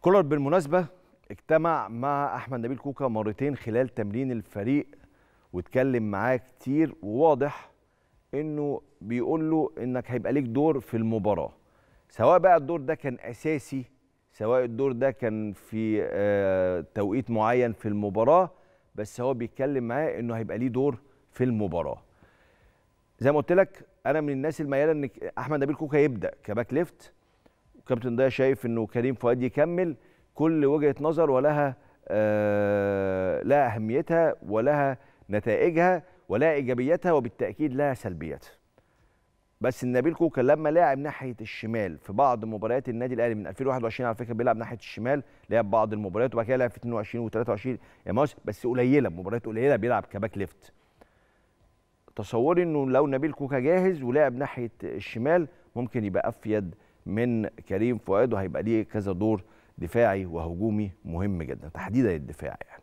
كولر بالمناسبه اجتمع مع احمد نبيل كوكا مرتين خلال تمرين الفريق واتكلم معاه كتير وواضح انه بيقول له انك هيبقى ليك دور في المباراه سواء بقى الدور ده كان اساسي سواء الدور ده كان في آه، توقيت معين في المباراه بس هو بيتكلم معاه انه هيبقى ليه دور في المباراه زي ما قلت لك انا من الناس المياله ان احمد نبيل كوكا يبدا كباك ليفت وكابتن ضياء شايف انه كريم فؤاد يكمل كل وجهه نظر ولها آه لها اهميتها ولها نتائجها ولها ايجابياتها وبالتاكيد لها سلبياتها. بس النبيل كوكا لما لعب ناحيه الشمال في بعض مباريات النادي الاهلي من 2021 على فكره بيلعب ناحيه الشمال لعب بعض المباريات وبعد كده لعب في 22 و23 يا موسم بس قليله مباريات قليله بيلعب كباك ليفت. تصوري انه لو نبيل كوكا جاهز ولعب ناحيه الشمال ممكن يبقى افيد من كريم فؤاد وهيبقى ليه كذا دور دفاعي وهجومي مهم جدا تحديدا الدفاع يعني